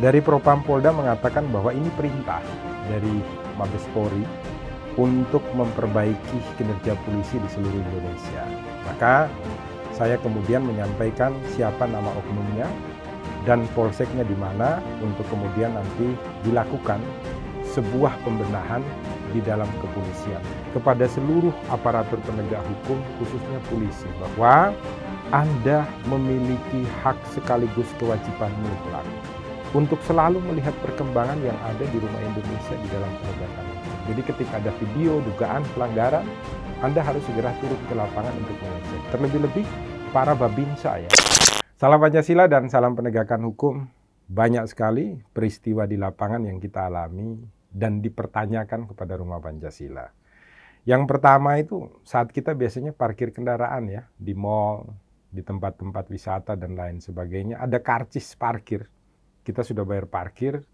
Dari Propam Polda mengatakan bahwa ini perintah dari Mabes Polri untuk memperbaiki kinerja polisi di seluruh Indonesia. Maka saya kemudian menyampaikan siapa nama oknumnya dan polseknya di mana untuk kemudian nanti dilakukan sebuah pembenahan di dalam kepolisian kepada seluruh aparatur penegak hukum khususnya polisi bahwa Anda memiliki hak sekaligus kewajiban mutlak untuk selalu melihat perkembangan yang ada di rumah Indonesia di dalam penegakan hukum. Jadi ketika ada video dugaan pelanggaran, Anda harus segera turun ke lapangan untuk mengecek. Terlebih-lebih para babinsa ya. Salam Pancasila dan salam penegakan hukum. Banyak sekali peristiwa di lapangan yang kita alami dan dipertanyakan kepada rumah Pancasila. Yang pertama itu saat kita biasanya parkir kendaraan ya, di mall, di tempat-tempat wisata dan lain sebagainya, ada karcis parkir kita sudah bayar parkir.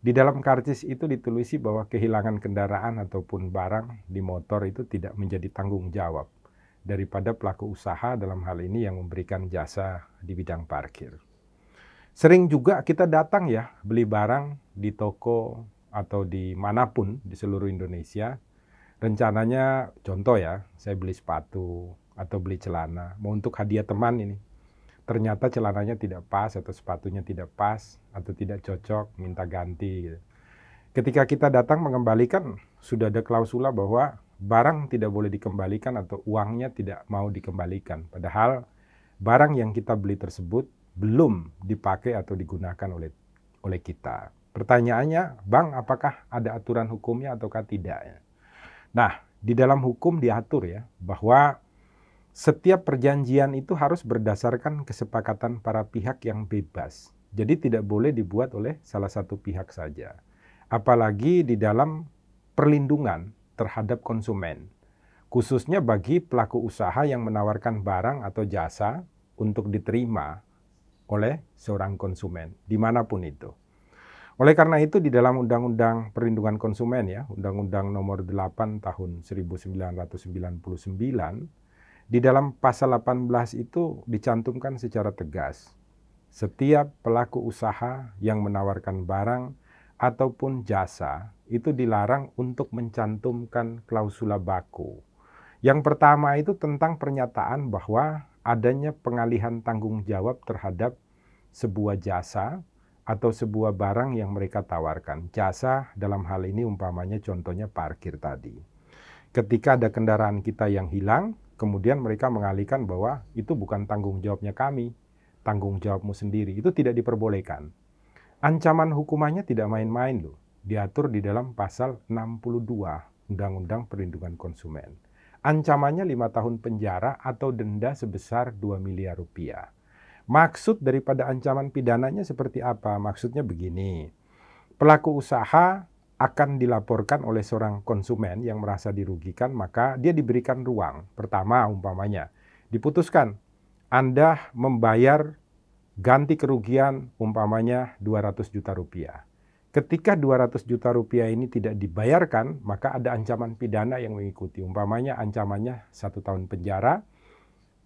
Di dalam karcis itu ditulisi bahwa kehilangan kendaraan ataupun barang di motor itu tidak menjadi tanggung jawab daripada pelaku usaha dalam hal ini yang memberikan jasa di bidang parkir. Sering juga kita datang ya beli barang di toko atau di manapun di seluruh Indonesia. Rencananya contoh ya, saya beli sepatu atau beli celana, mau untuk hadiah teman ini ternyata celananya tidak pas atau sepatunya tidak pas atau tidak cocok, minta ganti. Gitu. Ketika kita datang mengembalikan, sudah ada klausula bahwa barang tidak boleh dikembalikan atau uangnya tidak mau dikembalikan. Padahal barang yang kita beli tersebut belum dipakai atau digunakan oleh oleh kita. Pertanyaannya, Bang, apakah ada aturan hukumnya ataukah tidak? Nah, di dalam hukum diatur ya bahwa setiap perjanjian itu harus berdasarkan kesepakatan para pihak yang bebas. Jadi tidak boleh dibuat oleh salah satu pihak saja. Apalagi di dalam perlindungan terhadap konsumen. Khususnya bagi pelaku usaha yang menawarkan barang atau jasa untuk diterima oleh seorang konsumen, dimanapun itu. Oleh karena itu di dalam Undang-Undang Perlindungan Konsumen ya, Undang-Undang Nomor 8 Tahun 1999 di dalam pasal 18 itu dicantumkan secara tegas, setiap pelaku usaha yang menawarkan barang ataupun jasa itu dilarang untuk mencantumkan klausula baku. Yang pertama itu tentang pernyataan bahwa adanya pengalihan tanggung jawab terhadap sebuah jasa atau sebuah barang yang mereka tawarkan. Jasa dalam hal ini umpamanya contohnya parkir tadi. Ketika ada kendaraan kita yang hilang, kemudian mereka mengalihkan bahwa itu bukan tanggung jawabnya kami, tanggung jawabmu sendiri. Itu tidak diperbolehkan. Ancaman hukumannya tidak main-main loh. Diatur di dalam pasal 62 Undang-Undang Perlindungan Konsumen. Ancamannya lima tahun penjara atau denda sebesar 2 miliar rupiah. Maksud daripada ancaman pidananya seperti apa? Maksudnya begini. Pelaku usaha akan dilaporkan oleh seorang konsumen yang merasa dirugikan, maka dia diberikan ruang. Pertama, umpamanya diputuskan Anda membayar ganti kerugian umpamanya 200 juta rupiah. Ketika 200 juta rupiah ini tidak dibayarkan, maka ada ancaman pidana yang mengikuti. Umpamanya ancamannya satu tahun penjara,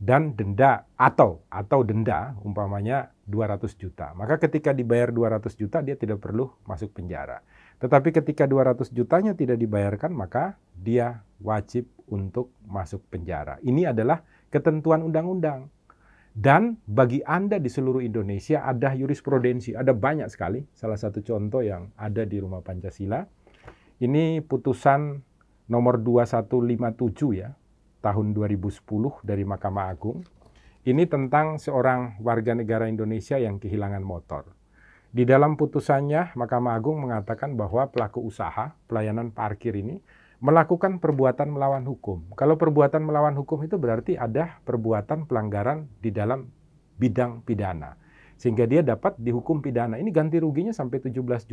dan denda atau atau denda umpamanya 200 juta. Maka ketika dibayar 200 juta dia tidak perlu masuk penjara. Tetapi ketika 200 jutanya tidak dibayarkan maka dia wajib untuk masuk penjara. Ini adalah ketentuan undang-undang. Dan bagi Anda di seluruh Indonesia ada jurisprudensi, ada banyak sekali. Salah satu contoh yang ada di Rumah Pancasila. Ini putusan nomor 2157 ya, tahun 2010 dari Mahkamah Agung. Ini tentang seorang warga negara Indonesia yang kehilangan motor. Di dalam putusannya, Mahkamah Agung mengatakan bahwa pelaku usaha pelayanan parkir ini melakukan perbuatan melawan hukum. Kalau perbuatan melawan hukum itu berarti ada perbuatan pelanggaran di dalam bidang pidana. Sehingga dia dapat dihukum pidana. Ini ganti ruginya sampai 17.500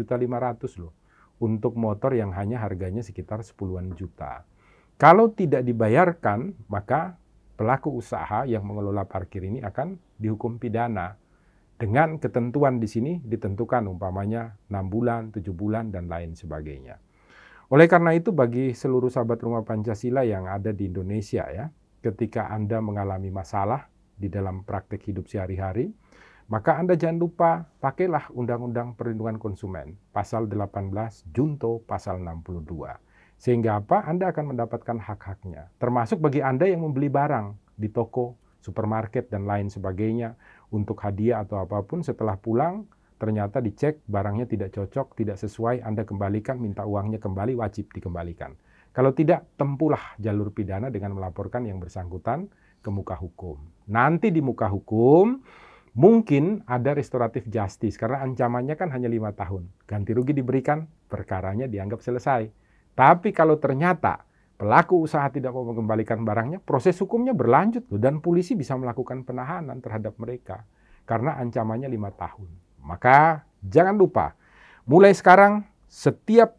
loh. Untuk motor yang hanya harganya sekitar 10 juta. Kalau tidak dibayarkan, maka pelaku usaha yang mengelola parkir ini akan dihukum pidana dengan ketentuan di sini ditentukan umpamanya 6 bulan, 7 bulan, dan lain sebagainya. Oleh karena itu bagi seluruh sahabat rumah Pancasila yang ada di Indonesia ya, ketika Anda mengalami masalah di dalam praktik hidup sehari-hari, maka Anda jangan lupa pakailah Undang-Undang Perlindungan Konsumen, Pasal 18, Junto, Pasal 62. Sehingga apa? Anda akan mendapatkan hak-haknya. Termasuk bagi Anda yang membeli barang di toko, supermarket, dan lain sebagainya untuk hadiah atau apapun setelah pulang, ternyata dicek barangnya tidak cocok, tidak sesuai, Anda kembalikan, minta uangnya kembali, wajib dikembalikan. Kalau tidak, tempulah jalur pidana dengan melaporkan yang bersangkutan ke muka hukum. Nanti di muka hukum, mungkin ada restoratif justice, karena ancamannya kan hanya lima tahun. Ganti rugi diberikan, perkaranya dianggap selesai. Tapi kalau ternyata pelaku usaha tidak mau mengembalikan barangnya, proses hukumnya berlanjut loh, dan polisi bisa melakukan penahanan terhadap mereka karena ancamannya lima tahun. Maka jangan lupa, mulai sekarang setiap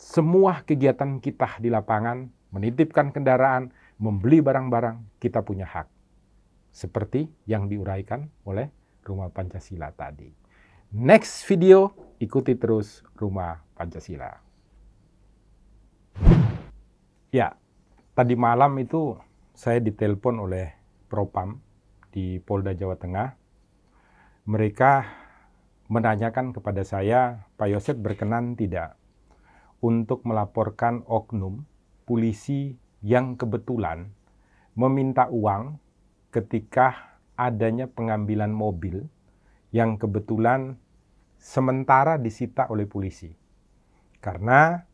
semua kegiatan kita di lapangan, menitipkan kendaraan, membeli barang-barang, kita punya hak. Seperti yang diuraikan oleh Rumah Pancasila tadi. Next video, ikuti terus Rumah Pancasila. Ya, tadi malam itu saya ditelepon oleh Propam di Polda Jawa Tengah. Mereka menanyakan kepada saya, Pak Yosep berkenan tidak untuk melaporkan oknum polisi yang kebetulan meminta uang ketika adanya pengambilan mobil yang kebetulan sementara disita oleh polisi karena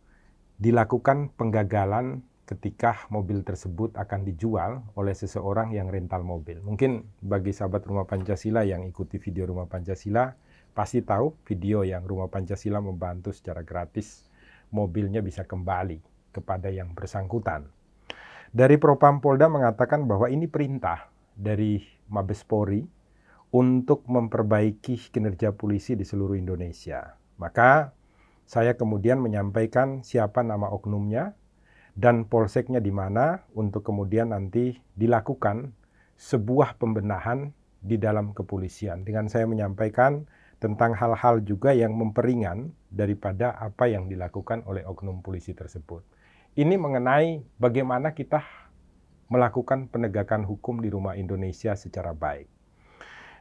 dilakukan penggagalan ketika mobil tersebut akan dijual oleh seseorang yang rental mobil. Mungkin bagi sahabat Rumah Pancasila yang ikuti video Rumah Pancasila, pasti tahu video yang Rumah Pancasila membantu secara gratis mobilnya bisa kembali kepada yang bersangkutan. Dari Propam Polda mengatakan bahwa ini perintah dari Mabes Polri untuk memperbaiki kinerja polisi di seluruh Indonesia. Maka saya kemudian menyampaikan siapa nama oknumnya, dan polseknya di mana untuk kemudian nanti dilakukan sebuah pembenahan di dalam kepolisian. Dengan saya menyampaikan tentang hal-hal juga yang memperingan daripada apa yang dilakukan oleh oknum polisi tersebut. Ini mengenai bagaimana kita melakukan penegakan hukum di rumah Indonesia secara baik.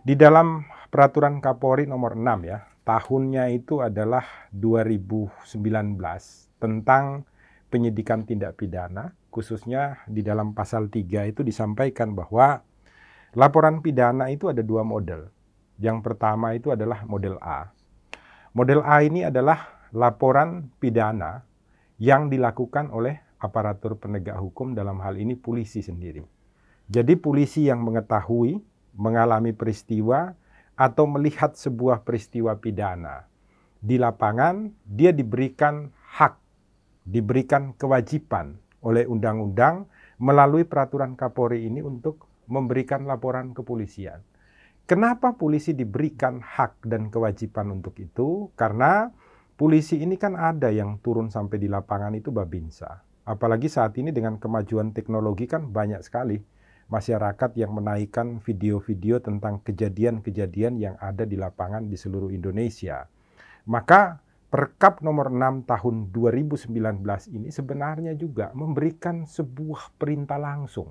Di dalam peraturan Kapolri nomor 6 ya, tahunnya itu adalah 2019 tentang penyidikan tindak pidana, khususnya di dalam pasal 3 itu disampaikan bahwa laporan pidana itu ada dua model. Yang pertama itu adalah model A. Model A ini adalah laporan pidana yang dilakukan oleh aparatur penegak hukum dalam hal ini polisi sendiri. Jadi polisi yang mengetahui, mengalami peristiwa atau melihat sebuah peristiwa pidana di lapangan, dia diberikan hak diberikan kewajiban oleh undang-undang melalui peraturan Kapolri ini untuk memberikan laporan kepolisian. Kenapa polisi diberikan hak dan kewajiban untuk itu? Karena polisi ini kan ada yang turun sampai di lapangan itu babinsa. Apalagi saat ini dengan kemajuan teknologi kan banyak sekali masyarakat yang menaikkan video-video tentang kejadian-kejadian yang ada di lapangan di seluruh Indonesia. Maka Perkap nomor 6 tahun 2019 ini sebenarnya juga memberikan sebuah perintah langsung.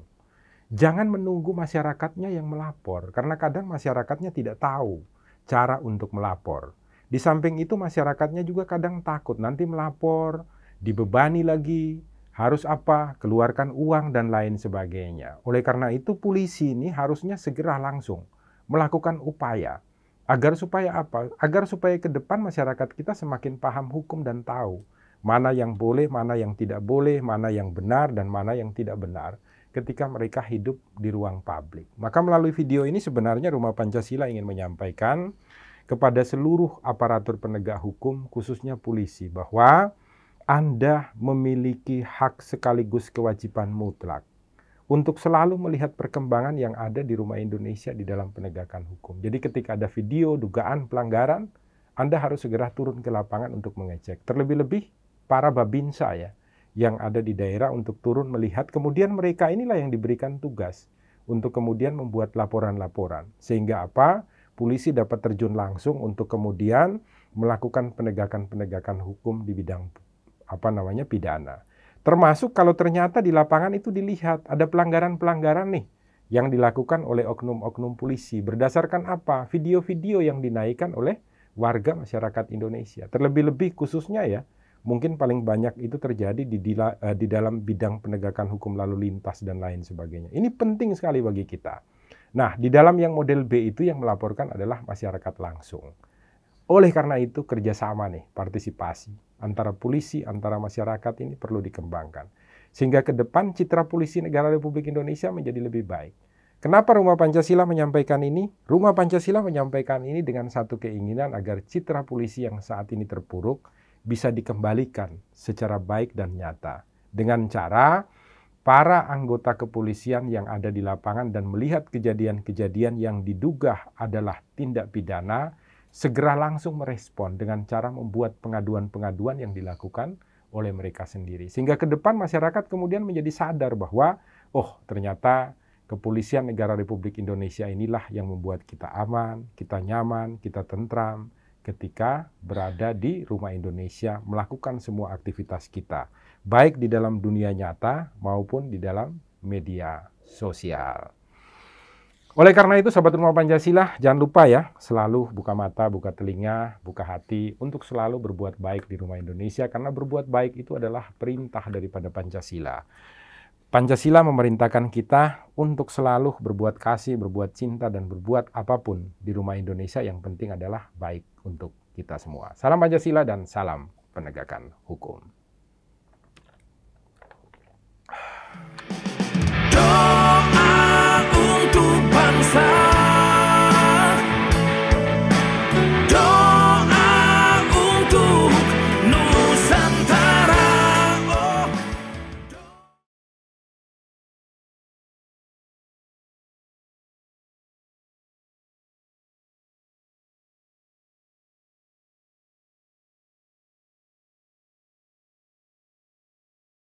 Jangan menunggu masyarakatnya yang melapor, karena kadang masyarakatnya tidak tahu cara untuk melapor. Di samping itu masyarakatnya juga kadang takut nanti melapor, dibebani lagi, harus apa, keluarkan uang dan lain sebagainya. Oleh karena itu polisi ini harusnya segera langsung melakukan upaya Agar supaya apa? Agar supaya ke depan masyarakat kita semakin paham hukum dan tahu mana yang boleh, mana yang tidak boleh, mana yang benar dan mana yang tidak benar ketika mereka hidup di ruang publik. Maka melalui video ini sebenarnya Rumah Pancasila ingin menyampaikan kepada seluruh aparatur penegak hukum khususnya polisi bahwa Anda memiliki hak sekaligus kewajiban mutlak untuk selalu melihat perkembangan yang ada di rumah Indonesia di dalam penegakan hukum. Jadi ketika ada video dugaan pelanggaran, Anda harus segera turun ke lapangan untuk mengecek. Terlebih-lebih para babinsa ya yang ada di daerah untuk turun melihat kemudian mereka inilah yang diberikan tugas untuk kemudian membuat laporan-laporan. Sehingga apa? Polisi dapat terjun langsung untuk kemudian melakukan penegakan-penegakan hukum di bidang apa namanya pidana. Termasuk kalau ternyata di lapangan itu dilihat ada pelanggaran-pelanggaran nih yang dilakukan oleh oknum-oknum polisi berdasarkan apa? Video-video yang dinaikkan oleh warga masyarakat Indonesia. Terlebih-lebih khususnya ya, mungkin paling banyak itu terjadi di, di, eh, di dalam bidang penegakan hukum lalu lintas dan lain sebagainya. Ini penting sekali bagi kita. Nah, di dalam yang model B itu yang melaporkan adalah masyarakat langsung. Oleh karena itu kerjasama nih, partisipasi antara polisi, antara masyarakat ini perlu dikembangkan. Sehingga ke depan citra polisi negara Republik Indonesia menjadi lebih baik. Kenapa Rumah Pancasila menyampaikan ini? Rumah Pancasila menyampaikan ini dengan satu keinginan agar citra polisi yang saat ini terpuruk bisa dikembalikan secara baik dan nyata. Dengan cara para anggota kepolisian yang ada di lapangan dan melihat kejadian-kejadian yang diduga adalah tindak pidana segera langsung merespon dengan cara membuat pengaduan-pengaduan yang dilakukan oleh mereka sendiri. Sehingga ke depan masyarakat kemudian menjadi sadar bahwa, oh ternyata kepolisian negara Republik Indonesia inilah yang membuat kita aman, kita nyaman, kita tentram, ketika berada di rumah Indonesia melakukan semua aktivitas kita, baik di dalam dunia nyata maupun di dalam media sosial. Oleh karena itu, Sobat rumah Pancasila, jangan lupa ya, selalu buka mata, buka telinga, buka hati untuk selalu berbuat baik di rumah Indonesia, karena berbuat baik itu adalah perintah daripada Pancasila. Pancasila memerintahkan kita untuk selalu berbuat kasih, berbuat cinta, dan berbuat apapun di rumah Indonesia. Yang penting adalah baik untuk kita semua. Salam Pancasila dan salam penegakan hukum.